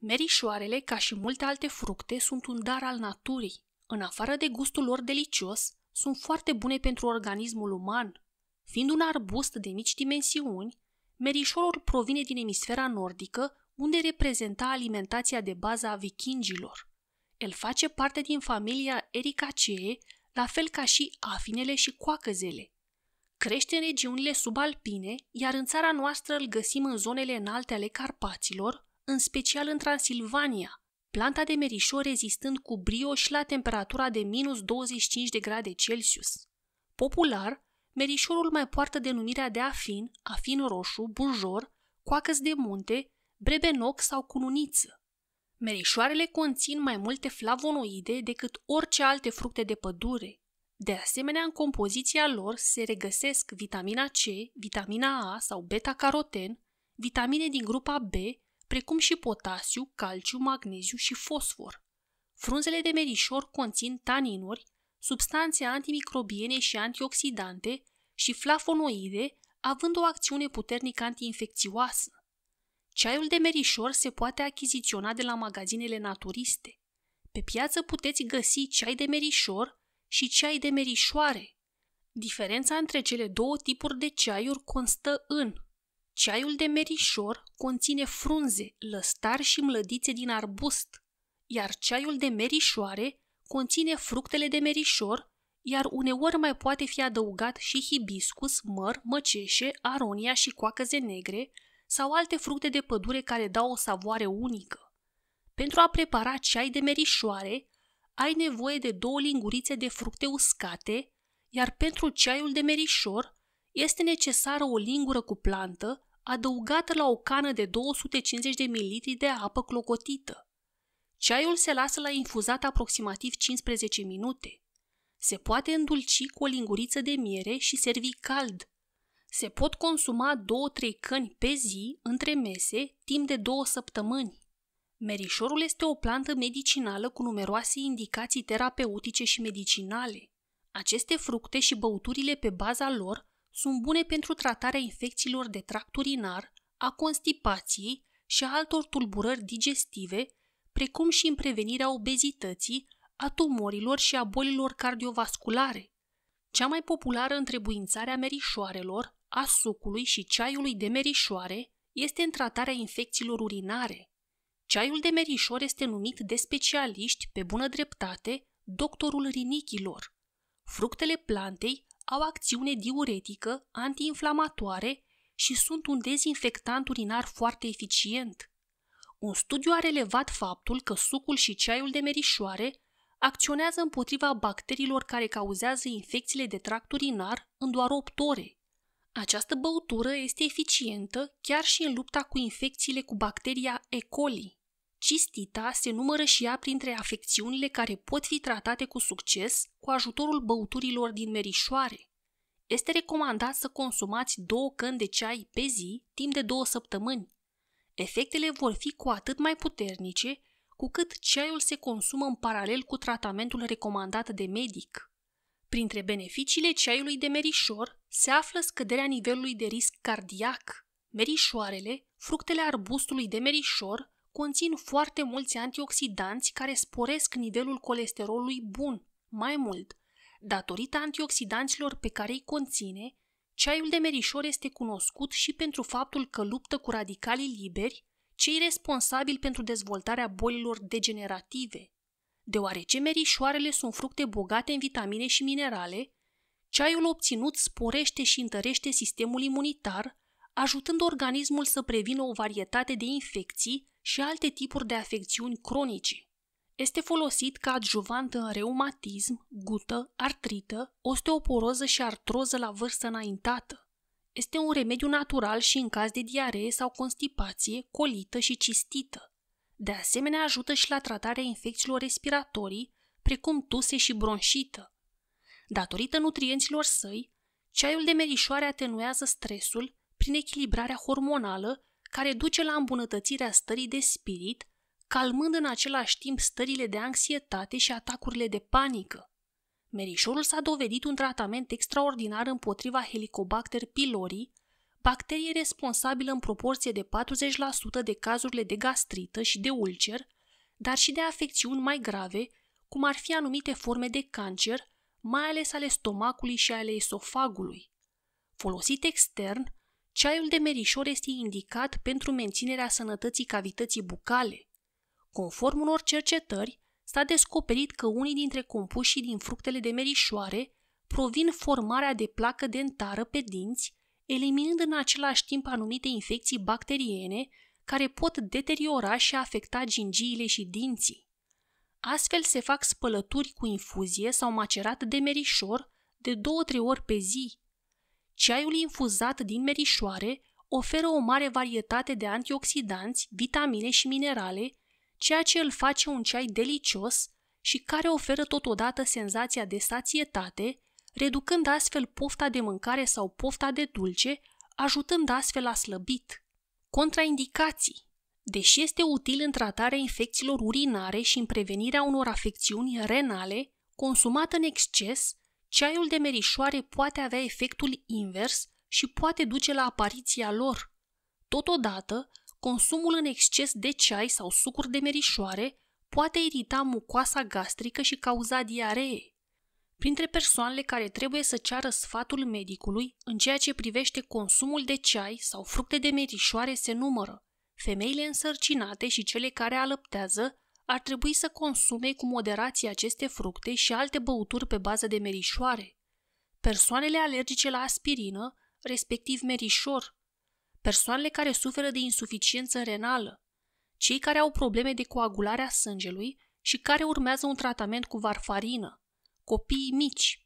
Merișoarele, ca și multe alte fructe, sunt un dar al naturii. În afară de gustul lor delicios, sunt foarte bune pentru organismul uman. Fiind un arbust de mici dimensiuni, merișorul provine din emisfera nordică, unde reprezenta alimentația de bază a vikingilor. El face parte din familia Ericaceae, la fel ca și afinele și coacăzele. Crește în regiunile subalpine, iar în țara noastră îl găsim în zonele înalte ale Carpaților, în special în Transilvania, planta de merișor rezistând cu brio și la temperatura de minus 25 de grade Celsius. Popular, merișorul mai poartă denumirea de afin, afin roșu, bujor, coacăs de munte, brebenoc sau cununiță. Merișoarele conțin mai multe flavonoide decât orice alte fructe de pădure. De asemenea, în compoziția lor se regăsesc vitamina C, vitamina A sau beta-caroten, vitamine din grupa B, precum și potasiu, calciu, magneziu și fosfor. Frunzele de merișor conțin taninuri, substanțe antimicrobiene și antioxidante și flavonoide, având o acțiune puternică antiinfecțioasă. Ceaiul de merișor se poate achiziționa de la magazinele naturiste. Pe piață puteți găsi ceai de merișor și ceai de merișoare. Diferența între cele două tipuri de ceaiuri constă în Ceaiul de merișor conține frunze, lăstari și mlădițe din arbust, iar ceaiul de merișoare conține fructele de merișor, iar uneori mai poate fi adăugat și hibiscus, măr, măceșe, aronia și coacăze negre sau alte fructe de pădure care dau o savoare unică. Pentru a prepara ceai de merișoare, ai nevoie de două lingurițe de fructe uscate, iar pentru ceaiul de merișor este necesară o lingură cu plantă adăugată la o cană de 250 de ml de apă clocotită. Ceaiul se lasă la infuzat aproximativ 15 minute. Se poate îndulci cu o linguriță de miere și servi cald. Se pot consuma 2-3 căni pe zi între mese timp de 2 săptămâni. Merișorul este o plantă medicinală cu numeroase indicații terapeutice și medicinale. Aceste fructe și băuturile pe baza lor sunt bune pentru tratarea infecțiilor de tract urinar, a constipației și a altor tulburări digestive, precum și în prevenirea obezității, a tumorilor și a bolilor cardiovasculare. Cea mai populară întrebuințare a merișoarelor, a sucului și ceaiului de merișoare este în tratarea infecțiilor urinare. Ceaiul de merișor este numit de specialiști, pe bună dreptate, doctorul rinichilor. Fructele plantei au acțiune diuretică, antiinflamatoare și sunt un dezinfectant urinar foarte eficient. Un studiu a relevat faptul că sucul și ceaiul de merișoare acționează împotriva bacteriilor care cauzează infecțiile de tract urinar în doar 8 ore. Această băutură este eficientă chiar și în lupta cu infecțiile cu bacteria E. coli. Cistita se numără și ea printre afecțiunile care pot fi tratate cu succes cu ajutorul băuturilor din merișoare. Este recomandat să consumați două căni de ceai pe zi timp de două săptămâni. Efectele vor fi cu atât mai puternice cu cât ceaiul se consumă în paralel cu tratamentul recomandat de medic. Printre beneficiile ceaiului de merișor se află scăderea nivelului de risc cardiac. Merișoarele, fructele arbustului de merișor, conțin foarte mulți antioxidanți care sporesc nivelul colesterolului bun. Mai mult, datorită antioxidanților pe care îi conține, ceaiul de merișor este cunoscut și pentru faptul că luptă cu radicalii liberi, cei responsabili pentru dezvoltarea bolilor degenerative. Deoarece merișoarele sunt fructe bogate în vitamine și minerale, ceaiul obținut sporește și întărește sistemul imunitar, ajutând organismul să prevină o varietate de infecții și alte tipuri de afecțiuni cronice. Este folosit ca adjuvant în reumatism, gută, artrită, osteoporoză și artroză la vârstă înaintată. Este un remediu natural și în caz de diaree sau constipație, colită și cistită. De asemenea, ajută și la tratarea infecțiilor respiratorii, precum tuse și bronșită. Datorită nutrienților săi, ceaiul de merișoare atenuează stresul, prin echilibrarea hormonală care duce la îmbunătățirea stării de spirit, calmând în același timp stările de anxietate și atacurile de panică. Merișorul s-a dovedit un tratament extraordinar împotriva Helicobacter pylori, bacterie responsabilă în proporție de 40% de cazurile de gastrită și de ulcer, dar și de afecțiuni mai grave, cum ar fi anumite forme de cancer, mai ales ale stomacului și ale esofagului. Folosit extern, Ceaiul de merișor este indicat pentru menținerea sănătății cavității bucale. Conform unor cercetări, s-a descoperit că unii dintre compușii din fructele de merișoare provin formarea de placă dentară pe dinți, eliminând în același timp anumite infecții bacteriene care pot deteriora și afecta gingiile și dinții. Astfel se fac spălături cu infuzie sau macerat de merișor de două-trei ori pe zi, Ceaiul infuzat din merișoare oferă o mare varietate de antioxidanți, vitamine și minerale, ceea ce îl face un ceai delicios și care oferă totodată senzația de sațietate, reducând astfel pofta de mâncare sau pofta de dulce, ajutând astfel la slăbit. Contraindicații Deși este util în tratarea infecțiilor urinare și în prevenirea unor afecțiuni renale, consumat în exces, ceaiul de merișoare poate avea efectul invers și poate duce la apariția lor. Totodată, consumul în exces de ceai sau sucuri de merișoare poate irita mucoasa gastrică și cauza diaree. Printre persoanele care trebuie să ceară sfatul medicului în ceea ce privește consumul de ceai sau fructe de merișoare se numără femeile însărcinate și cele care alăptează, ar trebui să consume cu moderație aceste fructe și alte băuturi pe bază de merișoare. Persoanele alergice la aspirină, respectiv merișor, persoanele care suferă de insuficiență renală, cei care au probleme de coagulare a sângelui și care urmează un tratament cu varfarină, copiii mici,